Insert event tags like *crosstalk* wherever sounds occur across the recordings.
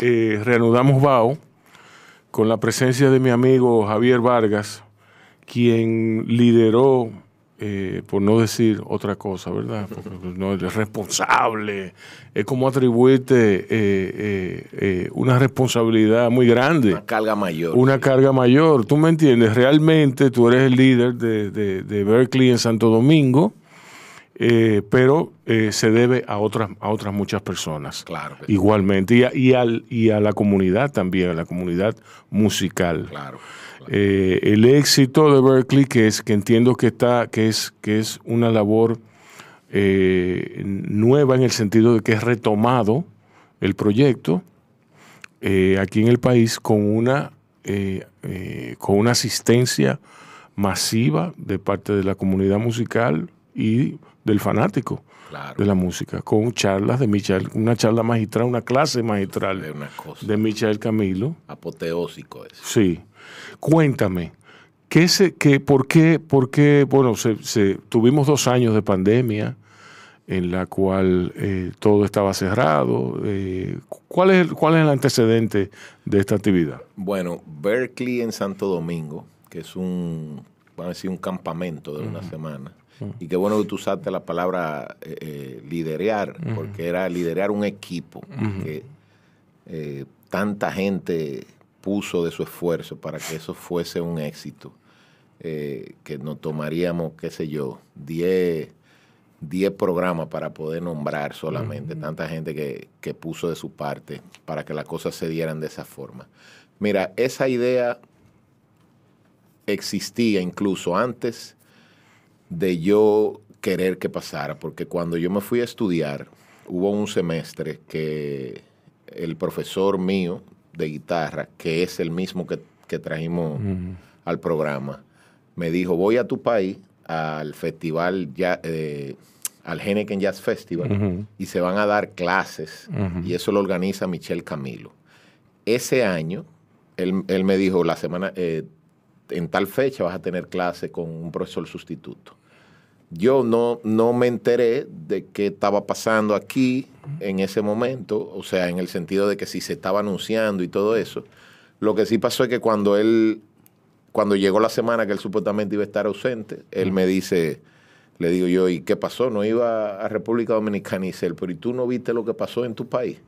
Eh, reanudamos BAO con la presencia de mi amigo Javier Vargas, quien lideró, eh, por no decir otra cosa, ¿verdad? Porque pues, no es responsable, es como atribuirte eh, una responsabilidad muy grande. Una carga mayor. Una carga mayor, tú me entiendes, realmente tú eres el líder de Berkeley en Santo Domingo eh, pero eh, se debe a otras, a otras muchas personas. igualmente. Y, a, al, y a la comunidad también, a la comunidad musical. Eh, el éxito de Berkeley, que es que entiendo que está, que es, que es una labor nueva en el sentido de que es retomado el proyecto aquí en el país con una con una asistencia masiva de parte de la comunidad musical y del fanático de la música, con charlas de Michael, una charla magistral, una clase magistral de Michael Camilo. Apoteósico es. Sí. Cuéntame, ¿qué se, qué, por, qué, por qué, bueno, se, tuvimos dos años de pandemia en la cual eh, todo estaba cerrado. Eh, ¿cuál, es, ¿Cuál es el antecedente de esta actividad? Bueno, Berkeley en Santo Domingo, que es un, a decir, un campamento de una semana y qué bueno que tú usaste la palabra eh, eh, liderear, porque era liderear un equipo que eh, tanta gente puso de su esfuerzo para que eso fuese un éxito. que nos tomaríamos, qué sé yo, 10 programas para poder nombrar solamente, tanta gente que, que puso de su parte para que las cosas se dieran de esa forma. Mira, esa idea existía incluso antes de yo querer que pasara, porque cuando yo me fui a estudiar, hubo un semestre que el profesor mío de guitarra, que es el mismo que, que trajimos al programa, me dijo, voy a tu país al festival, ya, eh, al Henneken Jazz Festival, y se van a dar clases, y eso lo organiza Michelle Camilo. Ese año, él, me dijo, la semana, eh, en tal fecha vas a tener clase con un profesor sustituto yo no, me enteré de qué estaba pasando aquí en ese momento, o sea, en el sentido de que si se estaba anunciando y todo eso. Lo que sí pasó es que cuando él, cuando llegó la semana que él supuestamente iba a estar ausente, él me dice, le digo yo, ¿y qué pasó? No iba a República Dominicana y él, pero ¿y tú no viste lo que pasó en tu país?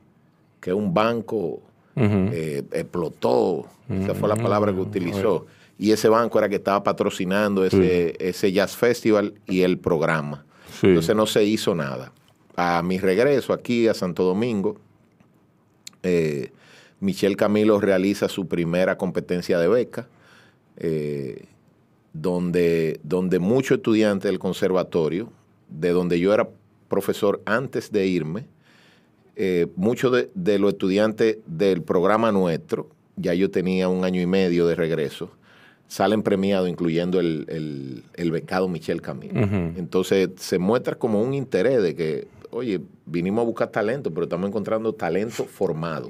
Que un banco eh, explotó, esa fue la mm, palabra que utilizó y ese banco era que estaba patrocinando ese, Jazz Festival y el programa. Entonces no se hizo nada. A mi regreso aquí a Santo Domingo, eh, Michelle Camilo realiza su primera competencia de beca, eh, donde, donde muchos estudiantes del conservatorio, de donde yo era profesor antes de irme, eh, muchos de los estudiantes del programa nuestro, ya yo tenía un año y medio de regreso, salen premiados, incluyendo el, becado Michel Camino. Entonces se muestra como un interés de que, oye, vinimos a buscar talento, pero estamos encontrando talento formado.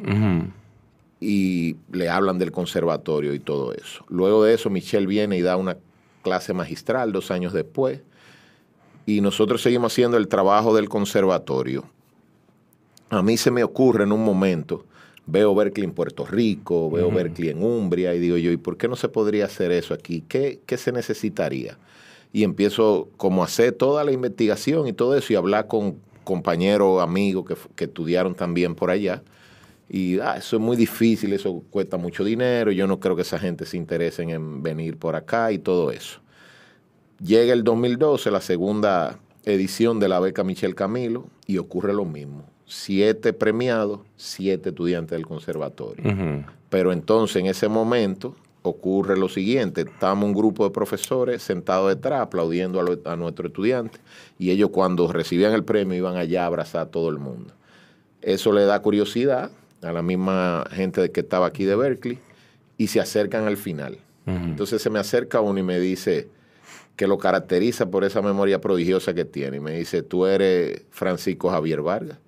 Y le hablan del conservatorio y todo eso. Luego de eso, Michel viene y da una clase magistral dos años después. Y nosotros seguimos haciendo el trabajo del conservatorio. A mí se me ocurre en un momento Veo Berkeley en Puerto Rico, veo Berkeley en Umbria y digo yo, ¿y por qué no se podría hacer eso aquí? ¿Qué, qué se necesitaría? Y empiezo como a hacer toda la investigación y todo eso y hablar con compañeros, amigos que, estudiaron también por allá. Y ah, eso es muy difícil, eso cuesta mucho dinero, yo no creo que esa gente se interese en venir por acá y todo eso. Llega el 2012, la segunda edición de la beca Michel Camilo, y ocurre lo mismo siete premiados, siete estudiantes del conservatorio. Pero entonces en ese momento ocurre lo siguiente, estamos un grupo de profesores sentados detrás aplaudiendo a, nuestro estudiante. y ellos cuando recibían el premio iban allá a abrazar a todo el mundo. Eso le da curiosidad a la misma gente que estaba aquí de Berkeley y se acercan al final. Entonces se me acerca uno y me dice, que lo caracteriza por esa memoria prodigiosa que tiene. Y me dice, tú eres Francisco Javier Vargas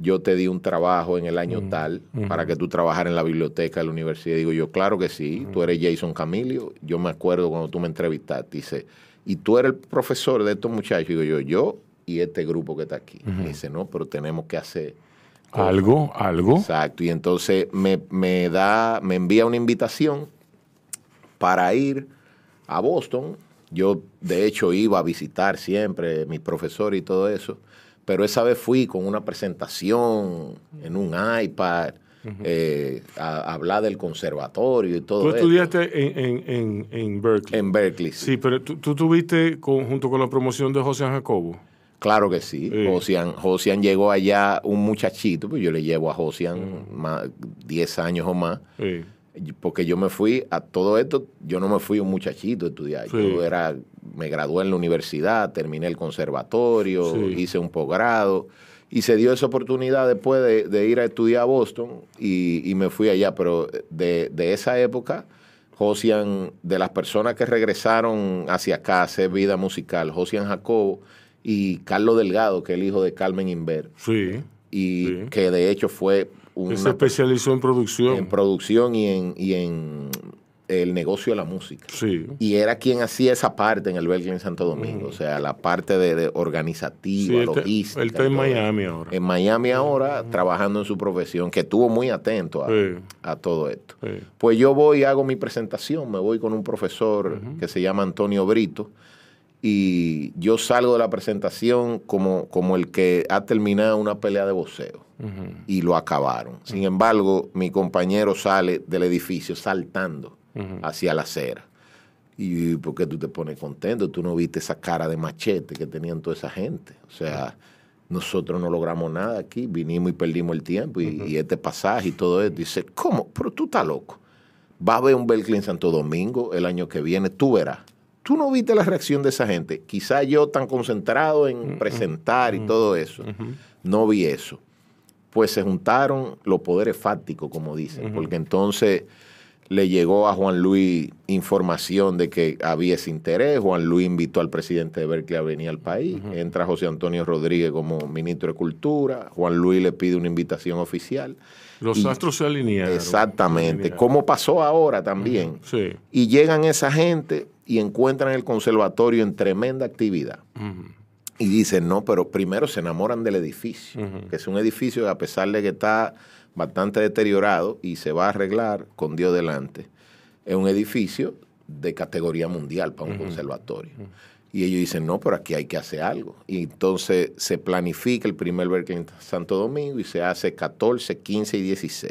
yo te di un trabajo en el año mm, tal para que tú trabajaras en la biblioteca de la universidad. Digo yo, claro que sí, tú eres Jason Camilio. Yo me acuerdo cuando tú me entrevistaste, dice, y tú eres el profesor de estos muchachos. Digo yo, yo y este grupo que está aquí. Dice, no, pero tenemos que hacer. Algo, algo. Exacto. Y entonces me, me, da, me envía una invitación para ir a Boston. Yo, de hecho, iba a visitar siempre mis profesores y todo eso pero esa vez fui con una presentación en un iPad. Eh, a, hablar del conservatorio y todo. Tú estudiaste En, en, Berkeley. En Berkeley. Sí, pero tú, tú tuviste junto con la promoción de José Jacobo. Claro que sí. sí. Josian, llegó allá un muchachito, pues yo le llevo a Josian 10 años o más. Sí porque yo me fui a todo esto, yo no me fui un muchachito a estudiar, yo era, me gradué en la universidad, terminé el conservatorio, hice un posgrado y se dio esa oportunidad después de, ir a estudiar a Boston y, me fui allá, pero de, esa época, Josian, de las personas que regresaron hacia acá a hacer vida musical, Josian Jacobo y Carlos Delgado, que es el hijo de Carmen Inver. Sí. Y que de hecho fue se especializó en producción. En producción y en, eh, el negocio de la música. Sí. Y era quien hacía esa parte en el Belgium en Santo Domingo, o sea, la parte de, organizativa, logística. Él está en Miami ahora. En Miami ahora, trabajando en su profesión, que estuvo muy atento a, todo esto. Pues yo voy, y hago mi presentación, me voy con un profesor que se llama Antonio Brito, y yo salgo de la presentación como, como el que ha terminado una pelea de boxeo y lo acabaron. Sin embargo, mi compañero sale del edificio saltando hacia la acera. Y porque tú te pones contento? Tú no viste esa cara de machete que tenían toda esa gente. O sea, nosotros no logramos nada aquí, vinimos y perdimos el tiempo y, este pasaje y todo eso, Dice, ¿cómo? Pero tú estás loco. Va a ver un Belkin Santo Domingo el año que viene, tú verás. Tú no viste la reacción de esa gente. Quizá yo tan concentrado en mm, presentar y mm, todo eso. Mm, no vi eso. Pues se juntaron los poderes fácticos, como dicen, porque entonces le llegó a Juan Luis información de que había ese interés. Juan Luis invitó al presidente de Berkeley a venir al país. Entra José Antonio Rodríguez como ministro de Cultura. Juan Luis le pide una invitación oficial. Los astros se alinearon. Exactamente, como pasó ahora también. sí. Y llegan esa gente y encuentran el conservatorio en tremenda actividad. Y dicen, no, pero primero se enamoran del edificio, que es un edificio que a pesar de que está bastante deteriorado y se va a arreglar con Dios delante, es un edificio de categoría mundial para un conservatorio. Y ellos dicen, no, pero aquí hay que hacer algo. Y entonces se planifica el primer Berkeley en Santo Domingo y se hace 14, 15 y 16.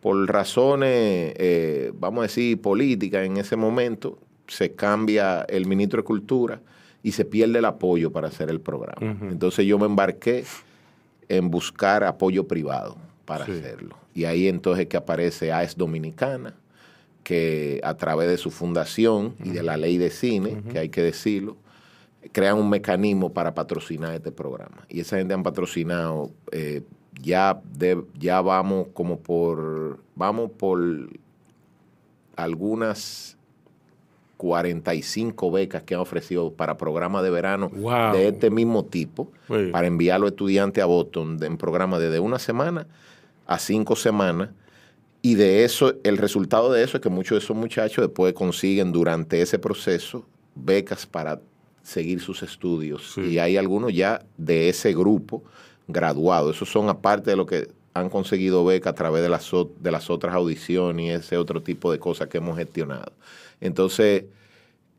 Por razones, eh, vamos a decir, políticas en ese momento, se cambia el ministro de Cultura y se pierde el apoyo para hacer el programa. Entonces yo me embarqué en buscar apoyo privado para hacerlo. Y ahí entonces que aparece AES Dominicana, que a través de su fundación y de la ley de cine, que hay que decirlo, crean un mecanismo para patrocinar este programa. Y esa gente han patrocinado, eh, ya, ya vamos como por, vamos por algunas 45 becas que han ofrecido para programas de verano de este mismo tipo, para enviar a los estudiantes a Boston en programas desde una semana a cinco semanas y de eso, el resultado de eso es que muchos de esos muchachos después consiguen durante ese proceso becas para seguir sus estudios. Y hay algunos ya de ese grupo graduados. Esos son aparte de lo que han conseguido beca a través de las, de las otras audiciones y ese otro tipo de cosas que hemos gestionado. Entonces,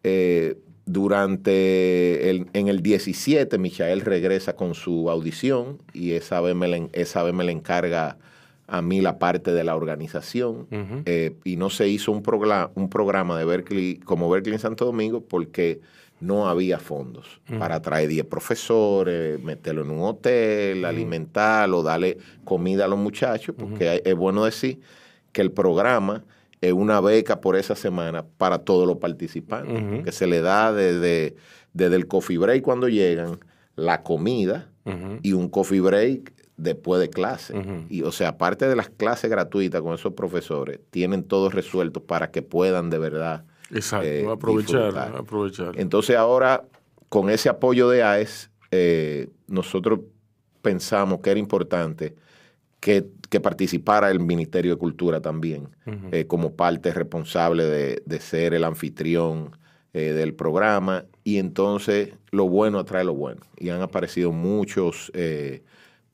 eh, durante el, en el 17, Michael regresa con su audición y esa vez me esa vez me la encarga a mí la parte de la organización eh, y no se hizo un, programa, un programa de Berkeley como Berkeley en Santo Domingo porque no había fondos para traer 10 profesores, meterlo en un hotel, alimentarlo, darle comida a los muchachos, porque es bueno decir que el programa es una beca por esa semana para todos los participantes, que se le da desde, desde el coffee break cuando llegan, la comida y un coffee break después de clase. Y o sea, aparte de las clases gratuitas con esos profesores, tienen todo resuelto para que puedan de verdad. Exacto, eh, aprovechar, Entonces ahora, con ese apoyo de AES, eh, nosotros pensamos que era importante que, participara el Ministerio de Cultura también, eh, como parte responsable de, de ser el anfitrión del programa. Y entonces lo bueno atrae lo bueno. Y han aparecido muchos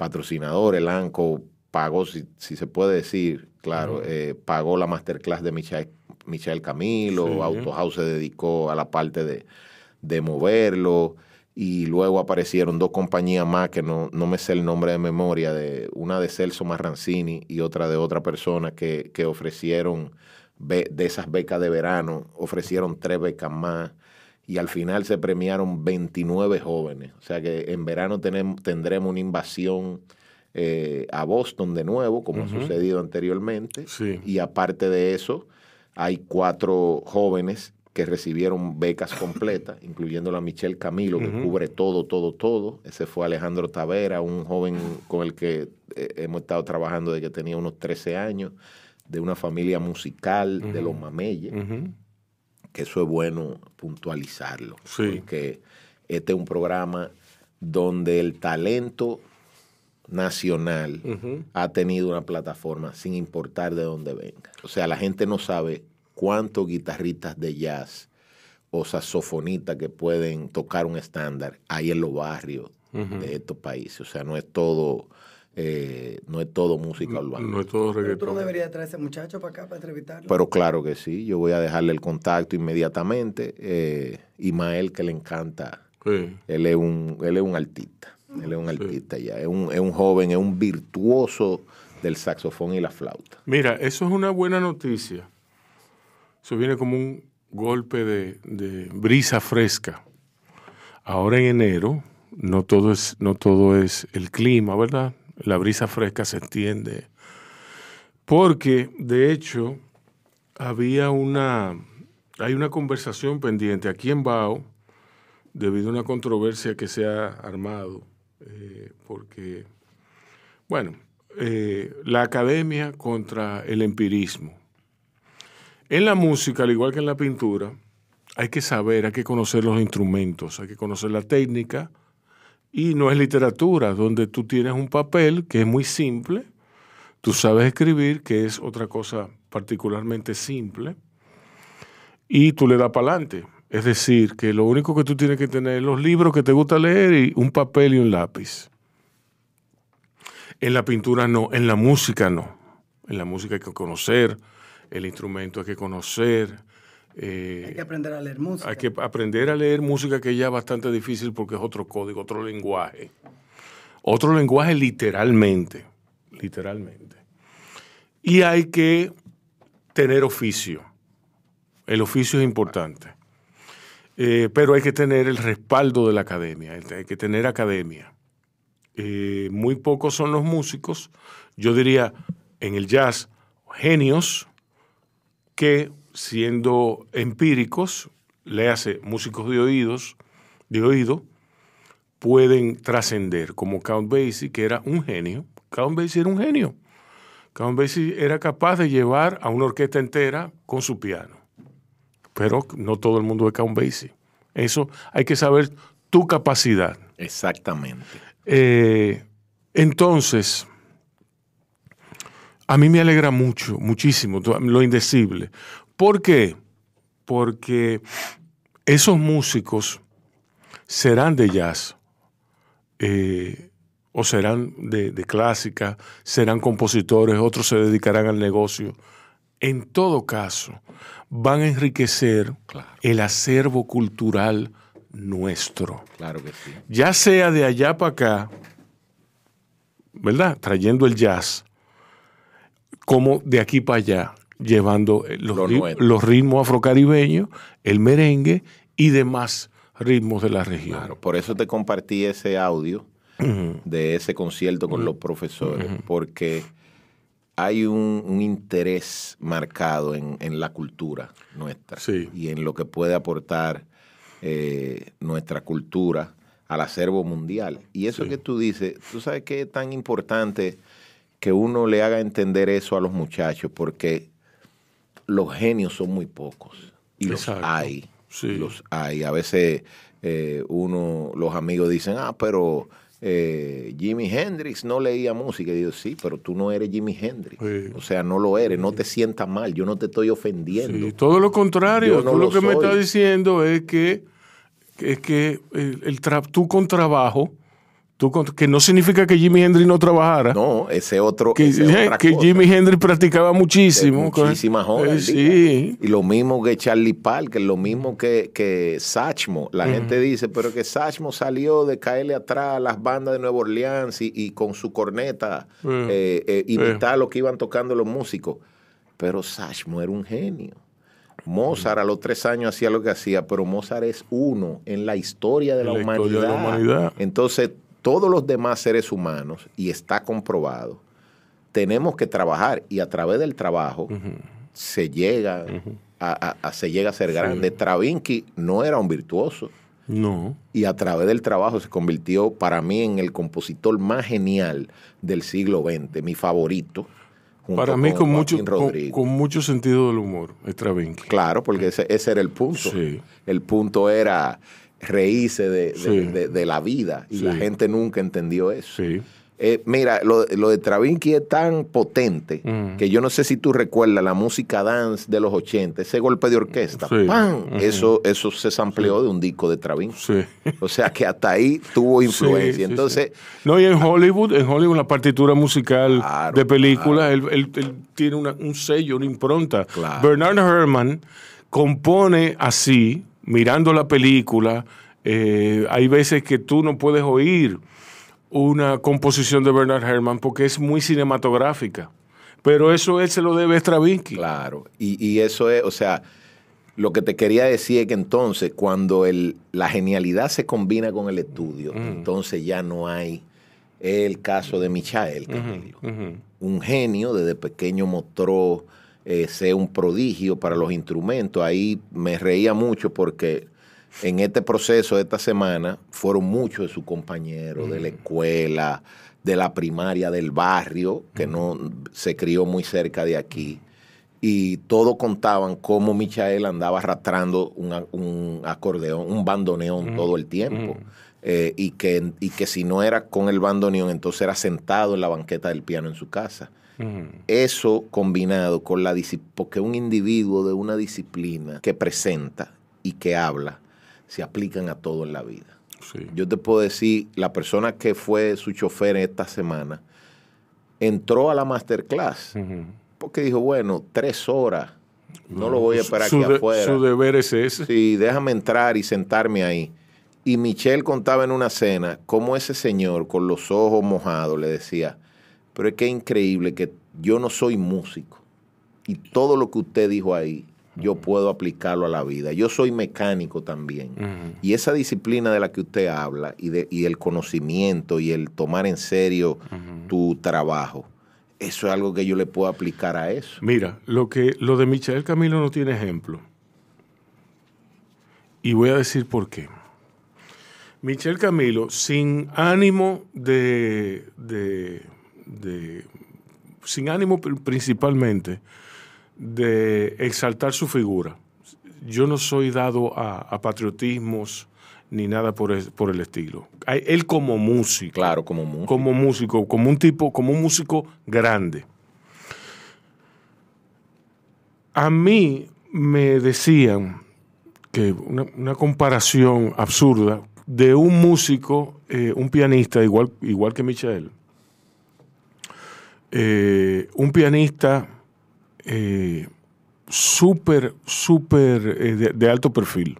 patrocinador, el ANCO pagó, si, se puede decir, claro, eh, pagó la masterclass de Michael, Camilo, Auto Autohouse se dedicó a la parte de, moverlo y luego aparecieron dos compañías más que no, no, me sé el nombre de memoria, de una de Celso Marrancini y otra de otra persona que, ofrecieron de esas becas de verano, ofrecieron tres becas más y al final se premiaron 29 jóvenes. O sea que en verano tenemos, tendremos una invasión eh, a Boston de nuevo, como ha sucedido anteriormente. Y aparte de eso, hay cuatro jóvenes que recibieron becas completas, *laughs* incluyendo la Michelle Camilo, que cubre todo, todo, todo. Ese fue Alejandro Tavera, un joven con el que eh, hemos estado trabajando desde que tenía unos 13 años, de una familia musical de los Mameyes que eso es bueno puntualizarlo. Sí. Porque este es un programa donde el talento nacional ha tenido una plataforma sin importar de dónde venga. O sea, la gente no sabe cuántos guitarristas de jazz o saxofonistas que pueden tocar un estándar hay en los barrios de estos países. O sea, no es todo eh, no es todo música urbana. No, es todo reggaetón. Pero tú no deberías traer ese muchacho para acá para entrevistarlo. Pero claro que sí, yo voy a dejarle el contacto inmediatamente. Eh, que le encanta. Él, es un, él es un artista. Él es un artista ya. Es un, es un joven, es un virtuoso del saxofón y la flauta. Mira, eso es una buena noticia. Eso viene como un golpe de, de brisa fresca. Ahora en enero, no todo es, no todo es el clima, ¿verdad? la brisa fresca se extiende. Porque, de hecho, había una, hay una conversación pendiente aquí en Bao, debido a una controversia que se ha armado, eh, porque, bueno, eh, la academia contra el empirismo. En la música, al igual que en la pintura, hay que saber, hay que conocer los instrumentos, hay que conocer la técnica, y no es literatura, donde tú tienes un papel que es muy simple, tú sabes escribir, que es otra cosa particularmente simple, y tú le das para adelante. Es decir, que lo único que tú tienes que tener es los libros que te gusta leer y un papel y un lápiz. En la pintura no, en la música no. En la música hay que conocer, el instrumento hay que conocer, eh, hay que aprender a leer música. Hay que aprender a leer música que ya es bastante difícil porque es otro código, otro lenguaje. Otro lenguaje literalmente, literalmente. Y hay que tener oficio. El oficio es importante. Eh, pero hay que tener el respaldo de la academia, hay que tener academia. Eh, muy pocos son los músicos, yo diría en el jazz, genios que siendo empíricos, le hace músicos de oídos, de oído, pueden trascender, como Count Basie, que era un genio. Count Basie era un genio. Count Basie era capaz de llevar a una orquesta entera con su piano. Pero no todo el mundo es Count Basie. Eso hay que saber tu capacidad. Exactamente. Eh, entonces, a mí me alegra mucho, muchísimo, lo indecible. ¿Por qué? Porque esos músicos serán de jazz eh, o serán de, clásica, serán compositores, otros se dedicarán al negocio. En todo caso, van a enriquecer el acervo cultural nuestro. Claro Ya sea de allá para acá, ¿verdad? Trayendo el jazz, como de aquí para allá llevando eh, los, ritmos afrocaribeños, el merengue y demás ritmos de la región. por eso te compartí ese audio de ese concierto con los profesores, porque hay un, interés marcado en, la cultura nuestra y en lo que puede aportar eh, nuestra cultura al acervo mundial. Y eso que tú dices, tú sabes que es tan importante que uno le haga entender eso a los muchachos, porque los genios son muy pocos. Y los hay. Sí. Los hay. A veces eh, uno, los amigos dicen, ah, pero eh, Jimi Hendrix no leía música. Y yo, sí, pero tú no eres Jimi Hendrix. O sea, no lo eres, no te sientas mal, yo no te estoy ofendiendo. todo lo contrario, lo, que me estás diciendo es que, que el, tú con trabajo que no significa que Jimmy Hendrix no trabajara. No, ese otro. Que, eh, Jimi Hendrix practicaba muchísimo. Muchísimas horas. Eh, sí. Y lo mismo que Charlie Parker, lo mismo que, que Sachmo. La gente dice, pero que Sachmo salió de caerle atrás a las bandas de Nueva Orleans y, con su corneta y eh, lo que iban tocando los músicos. Pero Sachmo era un genio. Mozart a los tres años hacía lo que hacía, pero Mozart es uno en la historia de, la, humanidad. Historia de la, humanidad. Entonces, todos los demás seres humanos, y está comprobado, tenemos que trabajar y a través del trabajo se, llega a, se llega a ser grande. Travinsky no era un virtuoso. No. Y a través del trabajo se convirtió para mí en el compositor más genial del siglo XX, mi favorito. Para mí con, mucho, con, mucho sentido del humor, Stravinsky. Claro, porque ese, ese era el punto. Sí. El punto era reírse de, la vida y la gente nunca entendió eso. Eh, mira, lo, lo, de Travinsky es tan potente mm. que yo no sé si tú recuerdas la música dance de los 80, ese golpe de orquesta, ¡pam! Eso, eso se sampleó de un disco de Travinsky. O sea que hasta ahí tuvo influencia. Entonces, No, y en Hollywood, en Hollywood, la partitura musical de películas, él, tiene un sello, una impronta. Bernard Herrmann compone así, mirando la película, eh, hay veces que tú no puedes oír una composición de Bernard Herrmann porque es muy cinematográfica. Pero eso él se lo debe a Stravinsky. Claro, y, eso es, o sea, lo que te quería decir es que entonces cuando la genialidad se combina con el estudio, entonces ya no hay el caso de Michael, un genio desde pequeño mostró eh, sea un prodigio para los instrumentos. Ahí me reía mucho porque en este proceso de esta semana fueron muchos de sus compañeros de la mm. escuela, de la primaria, del barrio, que mm. no se crió muy cerca de aquí. Y todos contaban cómo Michael andaba arrastrando un, acordeón, un bandoneón mm. todo el tiempo. Eh, y, y que si no era con el bandoneón, entonces era sentado en la banqueta del piano en su casa. Eso combinado con la disciplina, porque un individuo de una disciplina que presenta y que habla, se aplican a todo en la vida. Yo te puedo decir, la persona que fue su chofer esta semana, entró a la masterclass, porque dijo, bueno, tres horas, no lo voy a esperar aquí afuera. Su deber es ese. Sí, déjame entrar y sentarme ahí. Y Michelle contaba en una cena cómo ese señor, con los ojos mojados, le decía, pero es que es increíble que yo no soy músico y todo lo que usted dijo ahí yo puedo aplicarlo a la vida. Yo soy mecánico también. Y esa disciplina de la que usted habla y, de, el conocimiento y el tomar en serio tu trabajo, eso es algo que yo le puedo aplicar a eso. Mira, lo, que, lo de Michel Camilo no tiene ejemplo. Y voy a decir por qué. Michel Camilo, sin ánimo de de sin ánimo principalmente de exaltar su figura. Yo no soy dado a, patriotismos ni nada por el, por el estilo. Él como músico. Claro, como músico. Como músico, como un tipo, como un músico grande. A mí me decían que una, comparación absurda de un músico, eh, un pianista igual, igual que Michael eh, un pianista eh, súper, súper eh, de, alto perfil,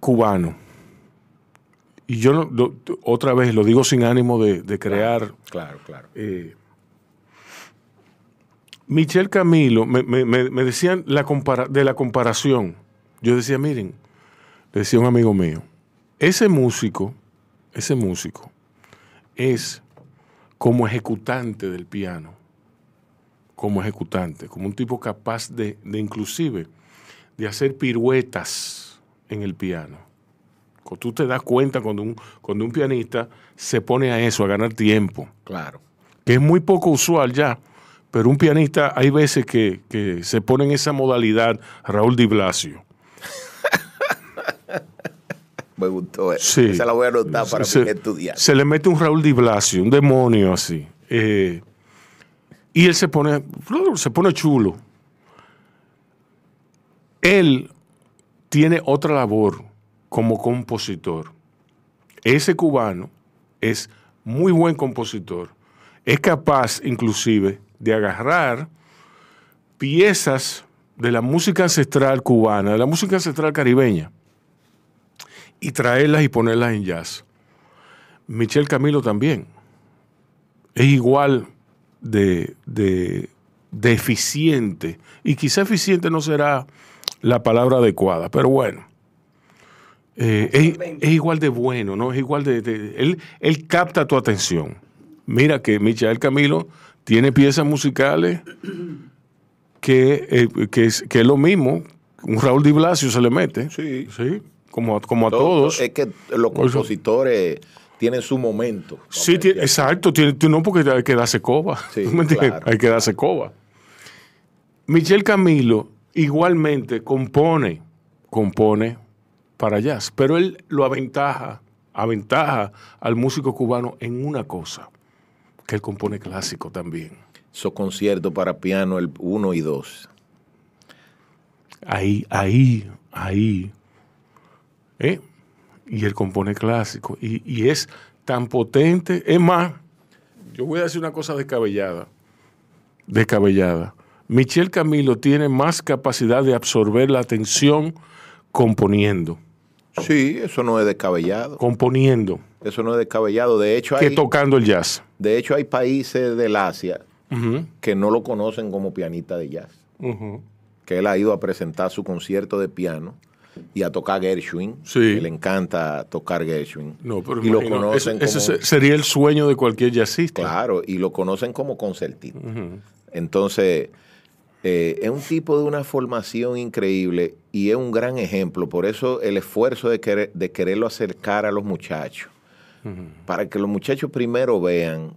cubano. Y yo otra vez lo digo sin ánimo de, crear. Claro, claro. Michel Camilo, me, decían la de la comparación. Yo decía, miren, decía un amigo mío, ese músico, ese músico es como ejecutante del piano, como ejecutante, como un tipo capaz de, inclusive de hacer piruetas en el piano. Tú te das cuenta cuando un, cuando un pianista se pone a eso, a ganar tiempo. Claro. Que es muy poco usual ya, pero un pianista hay veces que, que se pone en esa modalidad Raúl Di Blasio me gustó eso. se la voy a anotar para se, estudiar. Se le mete un Raúl Di Blasio, un demonio así. Eh, y él se pone, se pone chulo. Él tiene otra labor como compositor. Ese cubano es muy buen compositor. Es capaz inclusive de agarrar piezas de la música ancestral cubana, de la música ancestral caribeña, y traerlas y ponerlas en jazz. Michel Camilo también. Es igual de, de, eficiente. Y quizá eficiente no será la palabra adecuada, pero bueno. Eh, es, igual de bueno, ¿no? Es igual de. él, él, capta tu atención. Mira que Michel Camilo tiene piezas musicales eh, que, es, que es lo mismo. Un Raúl Di Blasio se le mete. Sí. ¿sí? como, a todos. Es que los compositores tienen su momento. Sí, exacto. no, porque hay que darse coba. *laughs* Hay que darse coba. Michel Camilo igualmente compone, compone para jazz, pero él lo aventaja, aventaja al músico cubano en una cosa, que él compone clásico también. Su concierto para piano, el 1 y 2. Ahí, ahí, ahí ¿Eh? Y él compone clásico Y, es tan potente. Es más, yo voy a decir una cosa descabellada. Descabellada. Michel Camilo tiene más capacidad de absorber la atención componiendo. Sí, eso no es descabellado. Componiendo. Eso no es descabellado. De hecho, hay, que tocando el jazz. De hecho, hay países del Asia que no lo conocen como pianista de jazz. Que él ha ido a presentar su concierto de piano y a tocar Gershwin. le encanta tocar Gershwin. y lo conocen ese, sería el sueño de cualquier jazzista. Claro, y lo conocen como concertista. Entonces, eh, es un tipo de una formación increíble y es un gran ejemplo. Por eso el esfuerzo de, querer, de quererlo acercar a los muchachos. Para que los muchachos primero vean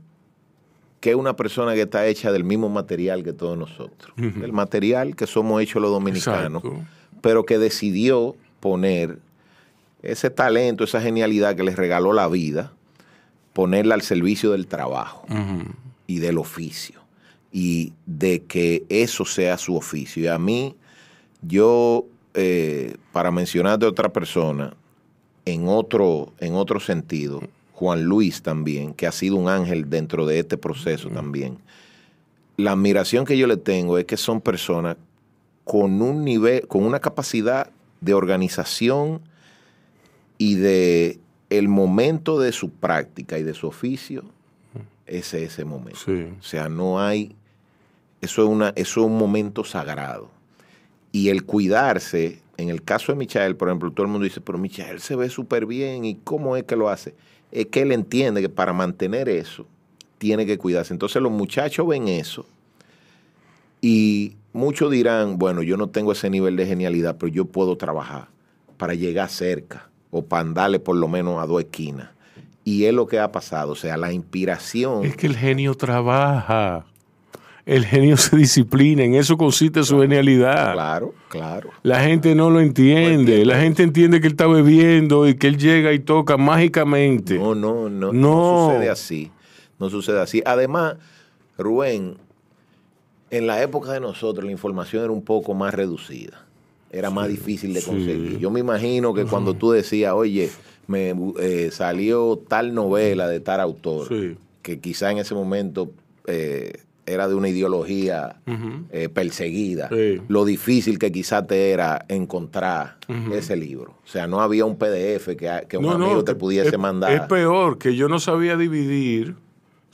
que es una persona que está hecha del mismo material que todos nosotros. El material que somos hechos los dominicanos pero que decidió poner ese talento, esa genialidad que les regaló la vida, ponerla al servicio del trabajo y del oficio y de que eso sea su oficio. Y a mí, yo, eh, para mencionar de otra persona, en otro, en otro sentido, Juan Luis también, que ha sido un ángel dentro de este proceso también, la admiración que yo le tengo es que son personas con un nivel, con una capacidad de organización y de el momento de su práctica y de su oficio es ese momento. O sea, no hay eso es una es un momento sagrado. Y el cuidarse, en el caso de Michael, por ejemplo, todo el mundo dice, pero Michael se ve súper bien y cómo es que lo hace. Es que él entiende que para mantener eso tiene que cuidarse. Entonces los muchachos ven eso y muchos dirán, bueno, yo no tengo ese nivel de genialidad, pero yo puedo trabajar para llegar cerca o para andarle por lo menos a dos esquinas. Y es lo que ha pasado, o sea, la inspiración. Es que el genio trabaja. El genio *laughs* se disciplina, en eso consiste su genialidad. Claro, claro. La gente no lo entiende. la gente entiende que él está bebiendo y que él llega y toca mágicamente. No, no, no. No, no sucede así. No sucede así. Además, Rubén, en la época de nosotros la información era un poco más reducida, era más difícil de conseguir. Yo me imagino que cuando tú decías, oye, me eh, salió tal novela de tal autor, que quizá en ese momento eh, era de una ideología eh, perseguida, lo difícil que quizá te era encontrar ese libro. O sea, no había un PDF que, un amigo te pudiese mandar. Es peor que yo no sabía dividir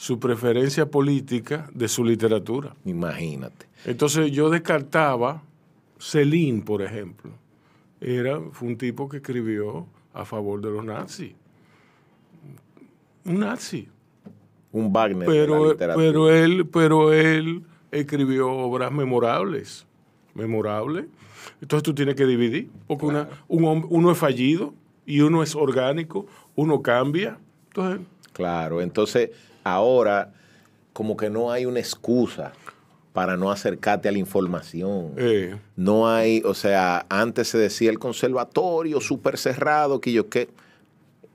su preferencia política de su literatura. Imagínate. Entonces yo descartaba Celine, por ejemplo. Era, fue un tipo que escribió a favor de los nazis. Un nazi. Un Wagner. Pero, pero, él, pero él escribió obras memorables. Memorables. Entonces tú tienes que dividir, porque uno es fallido y uno es orgánico, uno cambia. claro, entonces ahora como que no hay una excusa para no acercarte a la información. No hay, o sea, antes se decía el conservatorio súper cerrado, que yo qué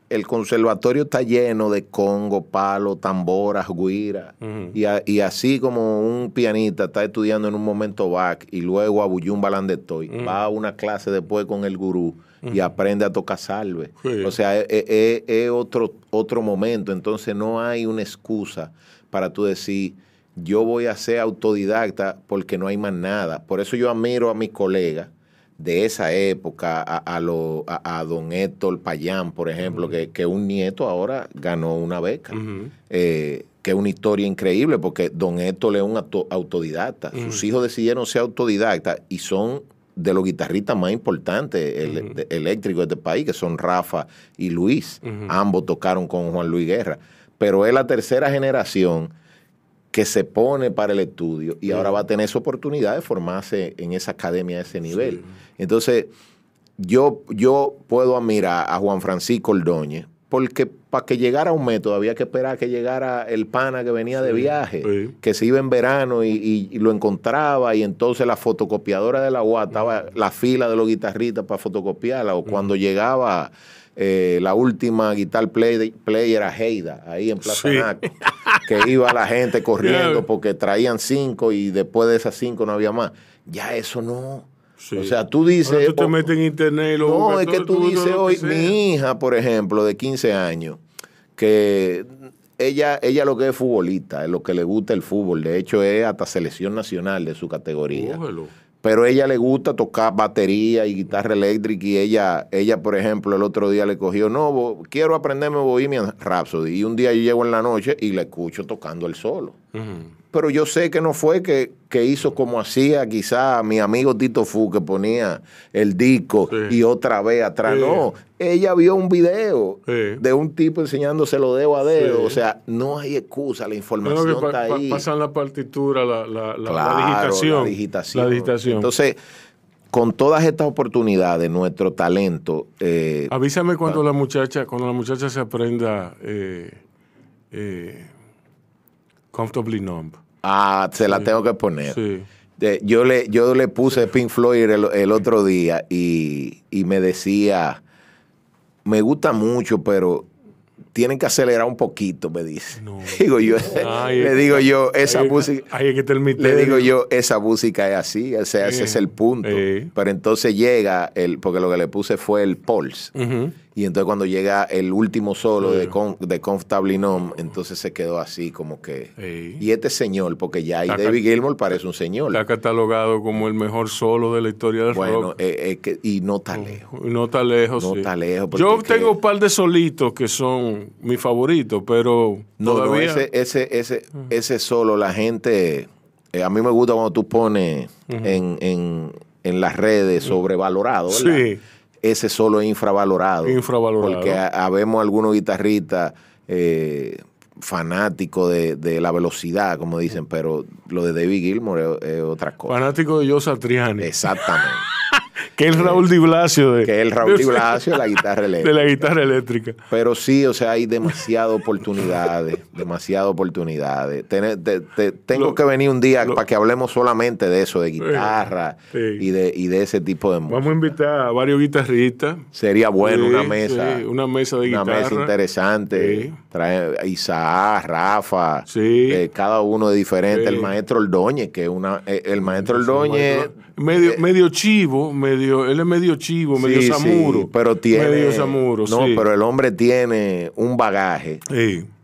el conservatorio está lleno de congo, palo, tamboras, guira. y, así como un pianista está estudiando en un momento back y luego a un balandetoy va a una clase después con el gurú y aprende a tocar salve. O sea, es, e, e, e otro, otro momento. Entonces no hay una excusa para tú decir, yo voy a ser autodidacta porque no hay más nada. Por eso yo admiro a mis colegas de esa época a, a, don Héctor Payán, por ejemplo, que, que, un nieto ahora ganó una beca. Eh, que es una historia increíble porque don Héctor es un autodidacta. Sus mm. hijos decidieron ser autodidactas y son de los guitarristas más importantes eléctricos de este país, que son Rafa y Luis. Ambos tocaron con Juan Luis Guerra. Pero es la tercera generación que se pone para el estudio y ahora va a tener esa oportunidad de formarse en esa academia a ese nivel. Entonces, yo, yo puedo admirar a Juan Francisco Ordóñez porque para que llegara un método había que esperar que llegara el pana que venía de viaje, que se iba en verano y, lo encontraba y entonces la fotocopiadora de la UA estaba la fila de los guitarristas para fotocopiarla o cuando llegaba eh, la última guitar player a Heida ahí en Plaza *laughs* que iba la gente corriendo porque traían cinco y después de esas cinco no había más. Ya eso no. O sea, tú dices. Ahora tú te en internet y lo No, es que tú, dices hoy, mi hija, por ejemplo, de 15 años, que ella, ella lo que es futbolista, es lo que le gusta el fútbol, de hecho es hasta selección nacional de su categoría pero ella le gusta tocar batería y guitarra eléctrica y ella, ella por ejemplo, el otro día le cogió, no, quiero aprenderme Bohemian Rhapsody y un día yo llego en la noche y la escucho tocando el solo. Pero yo sé que no fue que, hizo como hacía quizá mi amigo Tito Fu, que ponía el disco y otra vez atrás. No, ella vio un video de un tipo enseñándose enseñándoselo dedo a dedo. O sea, no hay excusa, la información está ahí. pasan la partitura, la, la, digitación, la, Entonces con todas estas oportunidades, nuestro talento. Eh, Avísame cuando la muchacha, cuando la muchacha se aprenda eh, eh, Comfortably Numb. Ah, se la tengo que poner. Sí. yo, le, yo le puse Pink Floyd el, otro día y, me decía, me gusta mucho, pero tienen que acelerar un poquito, me dice. No. le *laughs* digo yo, esa música... que le digo yo, esa música es así, o sea, ese eh, es el punto. Eh. Pero entonces llega, el, porque lo que le puse fue el Pulse. Y entonces cuando llega el último solo de, Conf, de entonces se quedó así como que... Y este señor, porque ya hay David Gilmore parece un señor. Está catalogado como el mejor solo de la historia del bueno, Eh, eh oh, y no está lejos. No está lejos, No lejos. Yo tengo un par de solitos que son mis favoritos, pero no, todavía... ese, ese, ese, solo la gente... Eh, a mí me gusta cuando tú pones en, en, en, las redes sobrevalorado, Sí ese solo es infravalorado. Porque habemos algunos guitarristas eh, fanáticos de, la velocidad, como dicen, pero lo de David Gilmour es, otra cosa. Fanático de Joe Satriani. Exactamente que el Raúl Di Blasio de, que el Raúl Di *laughs* Blasio de la guitarra eléctrica. De la guitarra eléctrica. Pero sí, o sea, hay demasiadas oportunidades, demasiadas oportunidades. tengo que venir un día para que hablemos solamente de eso, de guitarra y, de, ese tipo de Vamos a invitar a varios guitarristas. Sería bueno una mesa. una mesa de guitarra. Una mesa interesante. Trae Isaac, Rafa, eh, cada uno es diferente. El maestro Oldoñe, que es una. Eh, el maestro El Medio, eh, medio chivo, medio, él es medio chivo, medio sí, samuro. pero tiene. Medio samuro, no, pero el hombre tiene un bagaje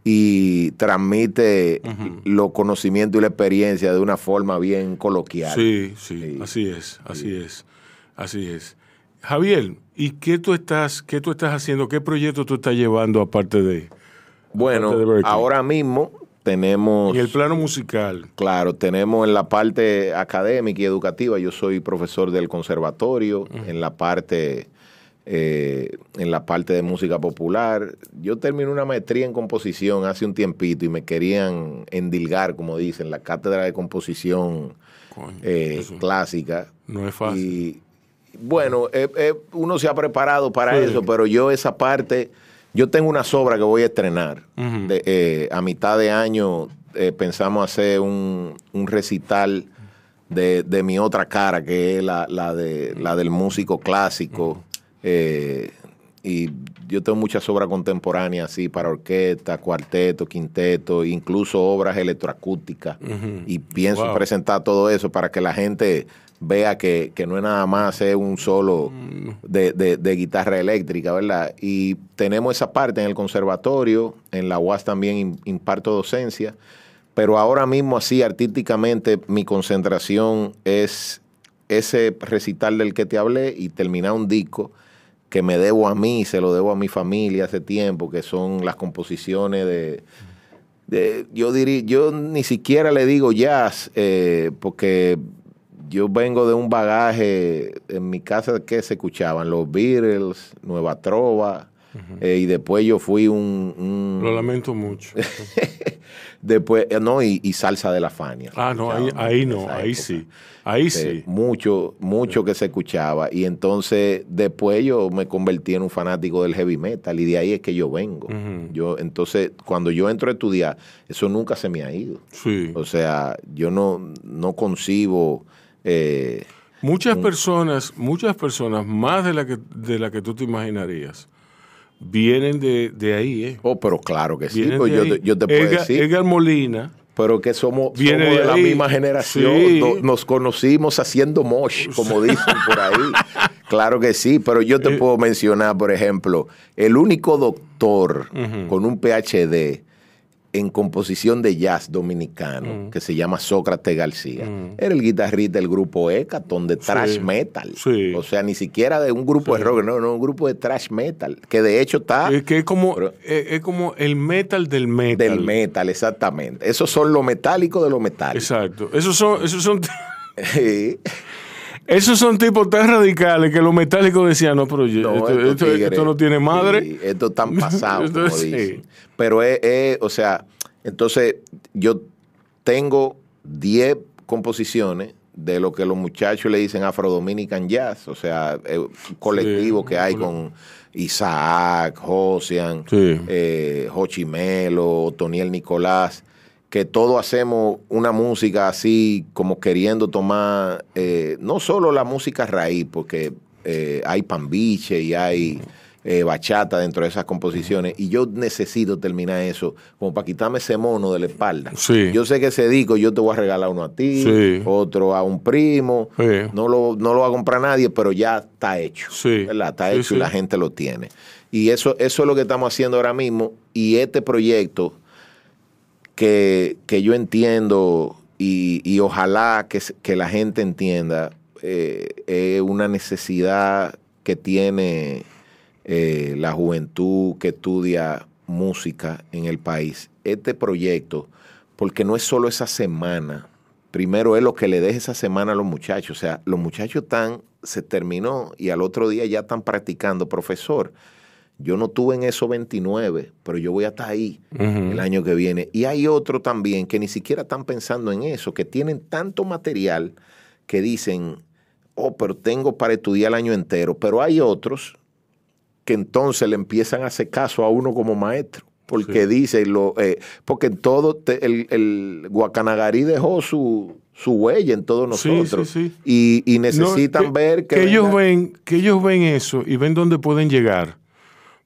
y transmite lo conocimiento los conocimientos y la experiencia de una forma bien coloquial. Sí, sí, así es, así es, así es. Javier, ¿y qué tú estás, qué tú estás haciendo? ¿Qué proyecto tú estás llevando aparte de, bueno, ahora mismo tenemos... y el plano musical. Claro, tenemos en la parte académica y educativa, yo soy profesor del conservatorio, en la parte... Eh, en la parte de música popular. Yo terminé una maestría en composición hace un tiempito y me querían endilgar, como dicen, la cátedra de composición eh, clásica. No es fácil. Y bueno, eh, uno se ha preparado para eso, pero yo esa parte yo tengo una sobra que voy a estrenar. Eh, a mitad de año eh, pensamos hacer un, recital de, mi otra cara, que es la, de, la del músico clásico. Eh, y yo tengo muchas obras contemporáneas así para orquesta, cuarteto, quinteto, incluso obras electroacústicas. Y pienso presentar todo eso para que la gente vea que, no es nada más es un solo mm. de, de, guitarra eléctrica, ¿verdad? Y tenemos esa parte en el conservatorio, en la UAS también imparto docencia, pero ahora mismo así artísticamente mi concentración es ese recital del que te hablé y terminar un disco que me debo a mí, se lo debo a mi familia hace tiempo, que son las composiciones de... yo, yo ni siquiera le digo jazz, eh, porque yo vengo de un bagaje, en mi casa, que se escuchaban? Los Beatles, Nueva Trova, eh, y después yo fui un... un... Lo lamento mucho. *laughs* Después, eh, no, y, salsa de la Fania. Ah, no, ahí, ahí no, ahí sí. Ahí sí. Mucho, mucho que se escuchaba. Y entonces, después yo me convertí en un fanático del heavy metal y de ahí es que yo vengo. yo Entonces, cuando yo entro a estudiar, eso nunca se me ha ido. Sí. O sea, yo no, no concibo. Eh, muchas personas, muchas personas, más de la que, de la que tú te imaginarías, Vienen de, ahí, ¿eh? Oh, pero claro que sí, pues yo, te puedo decir. Edgar Molina. Pero que somos, de, la misma generación, nos conocimos haciendo mosh, como *laughs* dicen por ahí. claro que sí, pero yo te eh. puedo mencionar, por ejemplo, el único doctor con un PhD en composición de jazz dominicano mm. que se llama Sócrates García. Mm. Era el guitarrista del grupo Ecaton de trash metal. O sea, ni siquiera de un grupo de rock, no, no, un grupo de trash metal, que de hecho está... Es que como, es, como el metal del metal. Del metal, exactamente. Esos son lo metálico de los metales Exacto. Esos son... Esos son... *laughs* Esos son tipos tan radicales que los metálicos decían, no, pero esto, no tiene madre. esto tan *laughs* pasado, como dicen. Pero es, o sea, entonces yo tengo 10 composiciones de lo que los muchachos le dicen afro-dominican jazz, o sea, el eh, colectivo que hay con Isaac, Josian, sí. eh, Melo, Toniel Nicolás, que todos hacemos una música así como queriendo tomar eh, no solo la música raíz, porque eh, hay pambiche y hay eh, bachata dentro de esas composiciones, y yo necesito terminar eso como para quitarme ese mono de la espalda. Yo sé que se disco yo te voy a regalar uno a ti, otro a un primo, no, lo, no lo va a comprar nadie, pero ya está hecho, ¿verdad? Está hecho y la gente lo tiene. Y eso, eso es lo que estamos haciendo ahora mismo, y este proyecto que, yo entiendo y, ojalá que, la gente entienda eh, es una necesidad que tiene eh, la juventud que estudia música en el país. Este proyecto, porque no es solo esa semana, primero es lo que le deje esa semana a los muchachos. O sea, los muchachos están, se terminó y al otro día ya están practicando, profesor. Yo no tuve en eso 29, pero yo voy hasta ahí el año que viene. Y hay otro también que ni siquiera están pensando en eso, que tienen tanto material que dicen, oh, pero tengo para estudiar el año entero. Pero hay otros que entonces le empiezan a hacer caso a uno como maestro. Porque dicen dice, lo, eh, porque en todo, el, el Guacanagarí dejó su, su huella en todos nosotros. y, y, necesitan ver que, ellos ven, que ellos ven eso y ven dónde pueden llegar.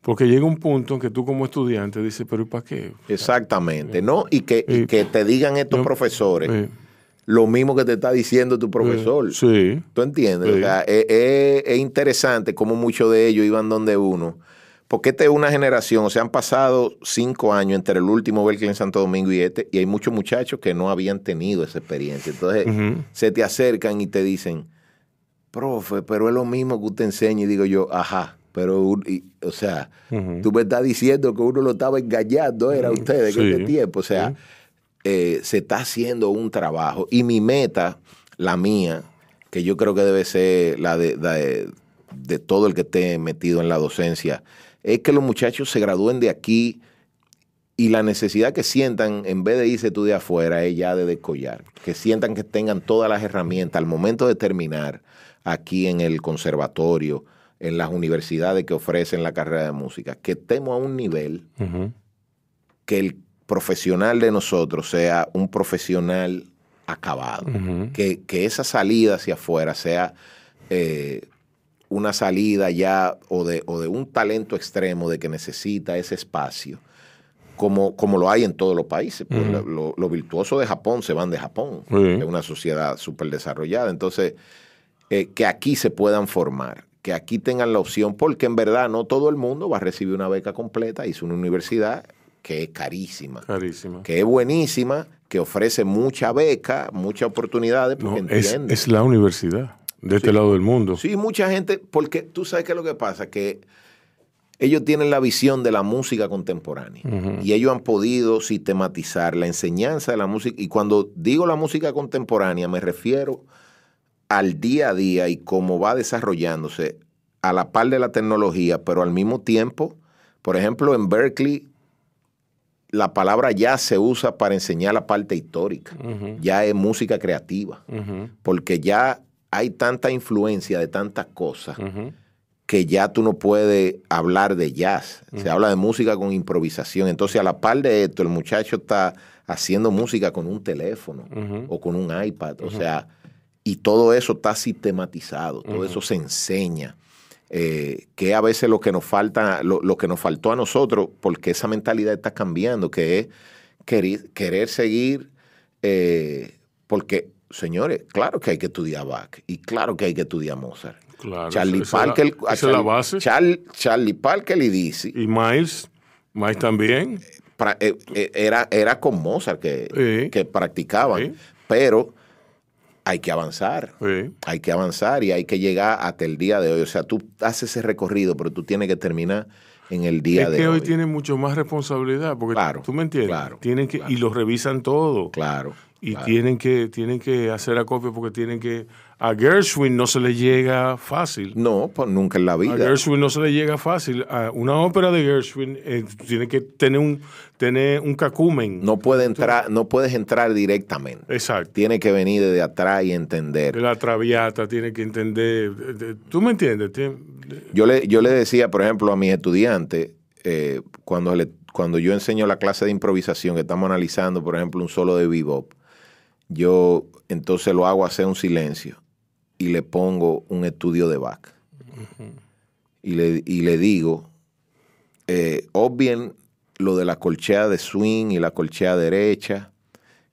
Porque llega un punto en que tú como estudiante dices, pero ¿y para qué? Exactamente, ¿no? Eh, y eh, que, te digan estos profesores eh, lo mismo que te está diciendo tu profesor. sí. ¿Tú entiendes? O sea, es, interesante cómo muchos de ellos iban donde uno. Porque esta es una generación, o sea, han pasado cinco años entre el último Berkeley en Santo Domingo y este, y hay muchos muchachos que no habían tenido esa experiencia. Entonces, se te acercan y te dicen, profe, pero es lo mismo que usted enseña. Y digo yo, ajá. Pero, o sea, tú me estás diciendo que uno lo estaba engañando, era ustedes en este tiempo. O sea, eh, se está haciendo un trabajo. Y mi meta, la mía, que yo creo que debe ser la de, de todo el que esté metido en la docencia, es que los muchachos se gradúen de aquí y la necesidad que sientan, en vez de irse tú de afuera, es ya de descollar. Que sientan que tengan todas las herramientas al momento de terminar aquí en el conservatorio, en las universidades que ofrecen la carrera de música, que temo a un nivel que el profesional de nosotros sea un profesional acabado, que, esa salida hacia afuera sea eh, una salida ya o de, un talento extremo de que necesita ese espacio. Como, como lo hay en todos los países. Pues, los virtuosos de Japón se van de Japón. Es una sociedad súper desarrollada. Entonces, eh, que aquí se puedan formar, que aquí tengan la opción, porque en verdad no todo el mundo va a recibir una beca completa, es una universidad que es carísima, carísima. que es buenísima, que ofrece mucha beca, muchas oportunidades, porque es, la universidad de este lado del mundo. Sí, mucha gente, porque tú sabes qué es lo que pasa, que ellos tienen la visión de la música contemporánea y ellos han podido sistematizar la enseñanza de la música. Y cuando digo la música contemporánea, me refiero al día a día y cómo va desarrollándose a la par de la tecnología, pero al mismo tiempo, por ejemplo, en Berkeley la palabra ya se usa para enseñar la parte histórica, ya es música creativa, porque ya hay tanta influencia de tantas cosas que ya tú no puedes hablar de jazz, se habla de música con improvisación, entonces a la par de esto el muchacho está haciendo música con un teléfono o con un iPad, o sea y todo eso está sistematizado, todo eso se enseña. Eh, que a veces lo que nos falta, lo, que nos faltó a nosotros, porque esa mentalidad está cambiando, que es querer, seguir, eh, porque, señores, claro que hay que estudiar Bach y claro que hay que estudiar Mozart. Charlie Parker, esa la base. Charlie, Parker y Dizzy. Y Miles, Miles también. Eh, era, era con Mozart que, practicaban, pero hay que avanzar. Hay que avanzar y hay que llegar hasta el día de hoy. O sea, tú haces ese recorrido, pero tú tienes que terminar en el día es de que hoy. tiene tienen mucho más responsabilidad, porque claro, tú me entiendes. tienen que, Y lo revisan todo. Claro y tienen que tienen que hacer acopio porque tienen que a Gershwin no se le llega fácil. No, pues nunca en la vida. A Gershwin no se le llega fácil. A una ópera de Gershwin eh, tiene que tener un un cacumen. No puede entrar, no puedes entrar directamente. Exacto. Tiene que venir desde atrás y entender. La traviata tiene que entender. ¿Tú me entiendes? Yo le yo le decía, por ejemplo, a mis estudiantes eh, cuando cuando yo enseño la clase de improvisación que estamos analizando, por ejemplo, un solo de bebop yo entonces lo hago hacer un silencio y le pongo un estudio de Bach. y, le, y, le, digo, eh, obvien lo de la colchea de swing y la colchea derecha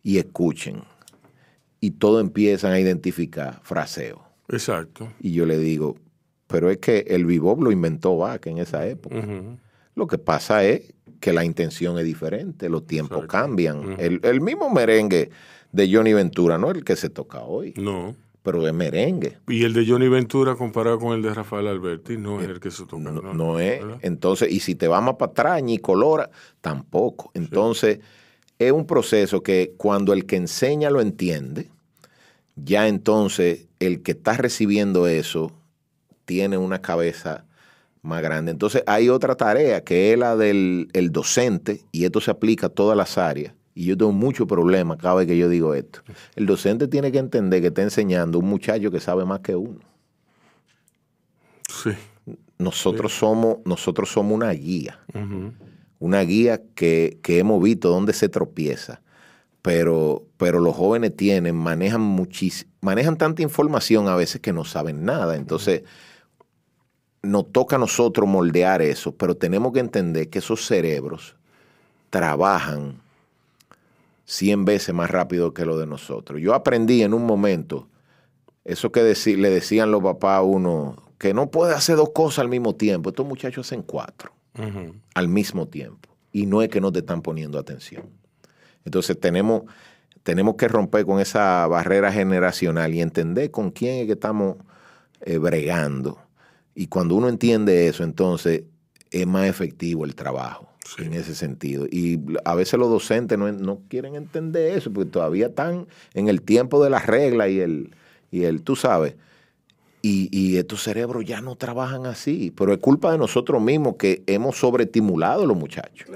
y escuchen. Y todo empiezan a identificar fraseo. Exacto. Y yo le digo, pero es que el bebop lo inventó Bach en esa época. Lo que pasa es que la intención es diferente, los tiempos cambian. el, mismo merengue de Johnny Ventura no es el que se toca hoy. No. Pero es merengue. Y el de Johnny Ventura comparado con el de Rafael Alberti no es eh, el que se toca. No, no, es. Entonces, y si te va más para atrás, ni colora, tampoco. Entonces, es un proceso que cuando el que enseña lo entiende, ya entonces el que está recibiendo eso tiene una cabeza más grande. Entonces hay otra tarea que es la del docente, y esto se aplica a todas las áreas, y yo tengo mucho problema cada vez que yo digo esto. El docente tiene que entender que está enseñando un muchacho que sabe más que uno. Sí. Nosotros, Somos, nosotros somos una guía, una guía que, hemos visto dónde se tropieza, pero, pero los jóvenes tienen, manejan manejan tanta información a veces que no saben nada. Entonces nos toca a nosotros moldear eso, pero tenemos que entender que esos cerebros trabajan 100 veces más rápido que lo de nosotros. Yo aprendí en un momento, eso que le decían los papás a uno, que no puede hacer dos cosas al mismo tiempo. Estos muchachos hacen cuatro al mismo tiempo. Y no es que no te están poniendo atención. Entonces tenemos, tenemos que romper con esa barrera generacional y entender con quién es que estamos eh, bregando. Y cuando uno entiende eso, entonces es más efectivo el trabajo en ese sentido. Y a veces los docentes no, quieren entender eso, porque todavía están en el tiempo de las reglas y el, y el, tú sabes. Y, estos cerebros ya no trabajan así. Pero es culpa de nosotros mismos que hemos sobreestimulado a los muchachos.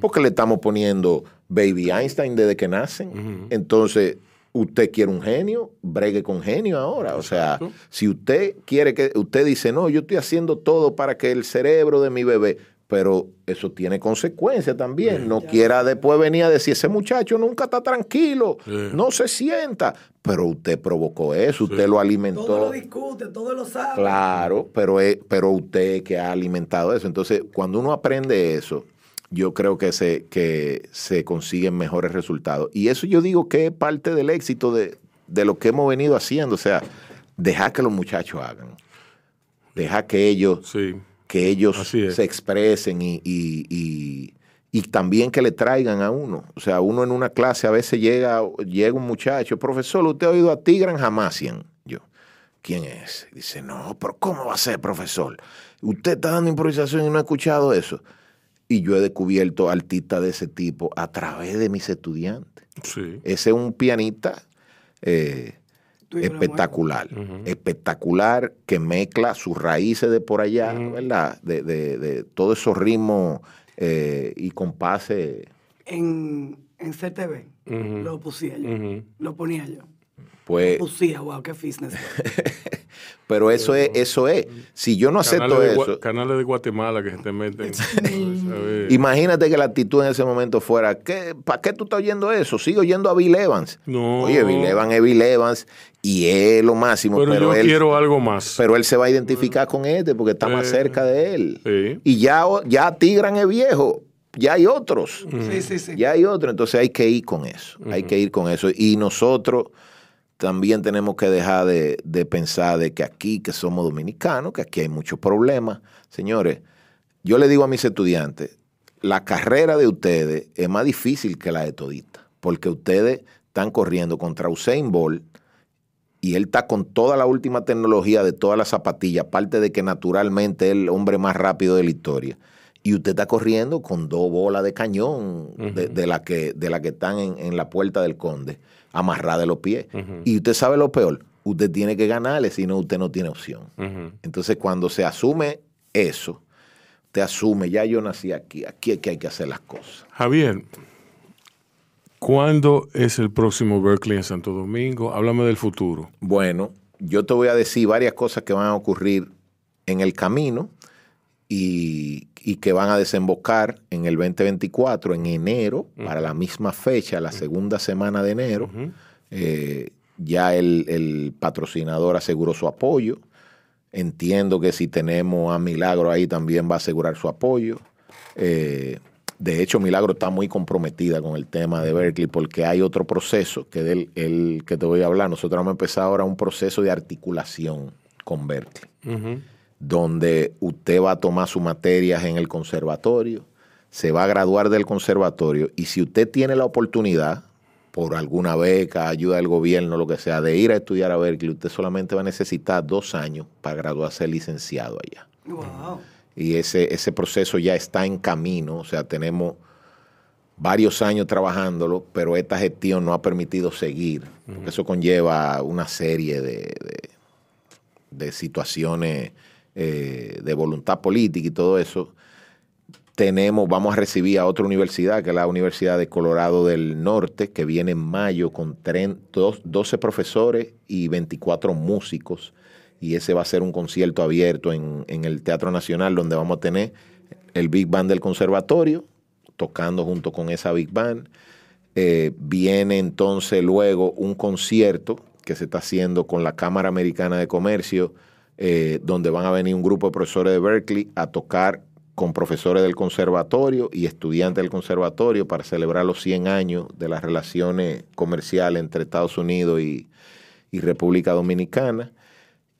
Porque le estamos poniendo Baby Einstein desde que nacen. Entonces, usted quiere un genio, bregue con genio ahora. O sea, si usted quiere que, usted dice, no, yo estoy haciendo todo para que el cerebro de mi bebé, pero eso tiene consecuencias también. No quiera después venir a decir, ese muchacho nunca está tranquilo, no se sienta. Pero usted provocó eso, usted lo alimentó. Todo lo discute, todo lo sabe. Claro, pero, pero usted que ha alimentado eso. Entonces, cuando uno aprende eso, yo creo que se, que se consiguen mejores resultados. Y eso yo digo que es parte del éxito de, lo que hemos venido haciendo. O sea, dejar que los muchachos hagan. deja que ellos, que ellos se expresen y, también que le traigan a uno. O sea, uno en una clase a veces llega, llega un muchacho, profesor, ¿usted ha oído a Tigran Hamasian? Yo, ¿quién es? Dice, no, pero ¿cómo va a ser, profesor? Usted está dando improvisación y no ha escuchado eso. Y yo he descubierto artistas de ese tipo a través de mis estudiantes. Ese es un pianista eh, espectacular, espectacular que mezcla sus raíces de por allá, ¿verdad? De, de, todos esos ritmos eh, y compases. En, CTV lo pusía yo, lo ponía yo. Pues, oh, qué fitness. *laughs* Pero eso es, eso es. Si yo no acepto eso. canales de Guatemala que se te meten. *laughs* Imagínate que la actitud en ese momento fuera, ¿qué, ¿para qué tú estás oyendo eso? Sigo oyendo a Bill Evans. No. Oye, Bill Evans es Bill Evans y es lo máximo. Pero, yo quiero algo más. Pero él se va a identificar con este porque está más eh, cerca de él. Y ya, ya Tigran es viejo. Ya hay otros. Sí, sí, sí. Ya hay otros. Entonces hay que ir con eso. Hay que ir con eso. Y nosotros también tenemos que dejar de, pensar de que aquí, que somos dominicanos, que aquí hay muchos problemas. Señores, yo le digo a mis estudiantes, la carrera de ustedes es más difícil que la de todita, porque ustedes están corriendo contra Usain Bolt y él está con toda la última tecnología de todas las zapatillas, aparte de que naturalmente es el hombre más rápido de la historia. Y usted está corriendo con dos bolas de cañón de, la que, de la que están en la puerta del conde amarrada de los pies. Y usted sabe lo peor, usted tiene que ganarle, si no, usted no tiene opción. Entonces, cuando se asume eso, te asume, ya yo nací aquí, aquí es que hay que hacer las cosas. Javier, ¿cuándo es el próximo Berkeley en Santo Domingo? Háblame del futuro. Bueno, yo te voy a decir varias cosas que van a ocurrir en el camino y, y que van a desembocar en el 2024, en enero, para la misma fecha, la segunda semana de enero. Eh, ya el, patrocinador aseguró su apoyo. Entiendo que si tenemos a Milagro ahí también va a asegurar su apoyo. Eh, de hecho, Milagro está muy comprometida con el tema de Berkeley porque hay otro proceso que del el que te voy a hablar. Nosotros hemos empezado ahora un proceso de articulación con Berkeley donde usted va a tomar sus materias en el conservatorio, se va a graduar del conservatorio y si usted tiene la oportunidad, por alguna beca, ayuda del gobierno, lo que sea, de ir a estudiar a Berkeley, usted solamente va a necesitar dos años para graduarse licenciado allá. Y ese, ese proceso ya está en camino, o sea, tenemos varios años trabajándolo, pero esta gestión no ha permitido seguir, porque eso conlleva una serie de situaciones eh, de voluntad política y todo eso, tenemos, vamos a recibir a otra universidad, que es la Universidad de Colorado del Norte, que viene en mayo con 12 profesores y 24 músicos. Y ese va a ser un concierto abierto en, el Teatro Nacional, donde vamos a tener el Big Band del Conservatorio, tocando junto con esa Big Band. Eh, viene entonces luego un concierto que se está haciendo con la Cámara Americana de Comercio eh, donde van a venir un grupo de profesores de Berkeley a tocar con profesores del conservatorio y estudiantes del conservatorio para celebrar los 100 años de las relaciones comerciales entre Estados Unidos y, República Dominicana.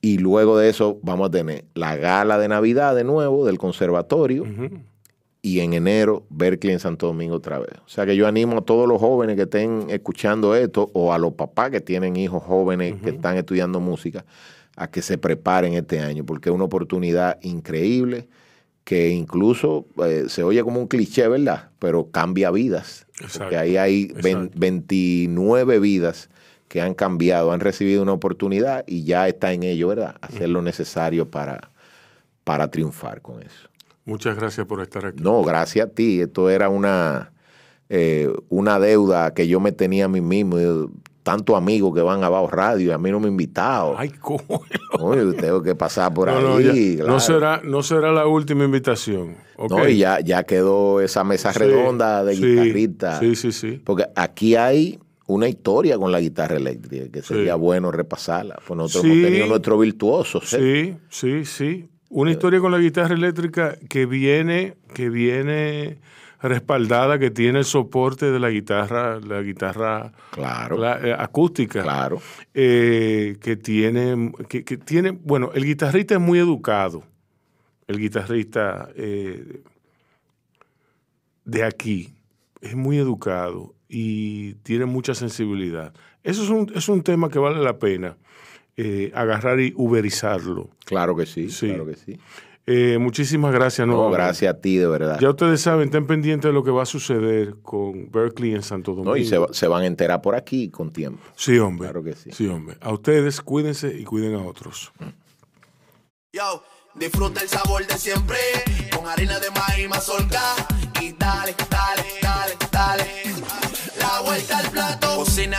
Y luego de eso vamos a tener la gala de Navidad de nuevo del conservatorio. Y en enero, Berkeley en Santo Domingo otra vez. O sea que yo animo a todos los jóvenes que estén escuchando esto o a los papás que tienen hijos jóvenes que están estudiando música a que se preparen este año, porque es una oportunidad increíble que incluso eh, se oye como un cliché, ¿verdad? Pero cambia vidas. porque ahí hay 29 vidas que han cambiado, han recibido una oportunidad y ya está en ello, ¿verdad? Hacer lo necesario para, para triunfar con eso. Muchas gracias por estar aquí. No, gracias a ti. Esto era una, eh, una deuda que yo me tenía a mí mismo tantos amigos que van a Baos Radio y a mí no me han invitado. Ay, cómo. tengo que pasar por ahí. No, será, no será la última invitación. Okay. No, ya, quedó esa mesa redonda de sí, Sí, sí, sí. Porque aquí hay una historia con la guitarra eléctrica que sería bueno repasarla. Pues nosotros nuestro virtuoso. Sí, sí, sí. Una historia con la guitarra eléctrica que viene, que viene respaldada que tiene el soporte de la guitarra, la guitarra claro. la, eh, acústica. Claro. Eh, que tiene, que, tiene, bueno, el guitarrista es muy educado. El guitarrista eh, de aquí es muy educado y tiene mucha sensibilidad. Eso es un, es un tema que vale la pena agarrar y uberizarlo. Claro que sí, sí. claro que sí. Eh, muchísimas gracias, no, gracias a ti, de verdad. Ya ustedes saben, estén pendientes de lo que va a suceder con Berkeley en Santo Domingo. No, y se, van a enterar por aquí con tiempo. Sí, hombre. Claro que sí. Sí, hombre. A ustedes, cuídense y cuiden a otros. disfruta el sabor de siempre, con harina de maíz la vuelta al plato, cocina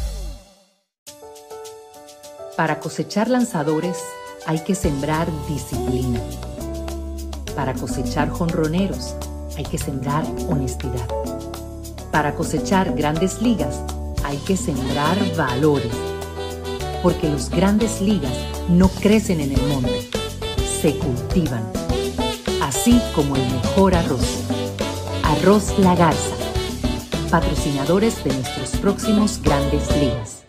Para cosechar lanzadores hay que sembrar disciplina. Para cosechar jonroneros hay que sembrar honestidad. Para cosechar grandes ligas hay que sembrar valores. Porque los grandes ligas no crecen en el monte, se cultivan. Así como el mejor arroz. Arroz La Garza. Patrocinadores de nuestros próximos grandes ligas.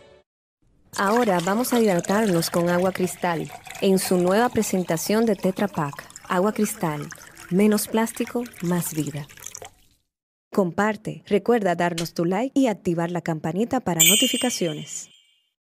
Ahora vamos a hidratarnos con agua cristal en su nueva presentación de Tetra Pak. Agua cristal, menos plástico, más vida. Comparte, recuerda darnos tu like y activar la campanita para notificaciones.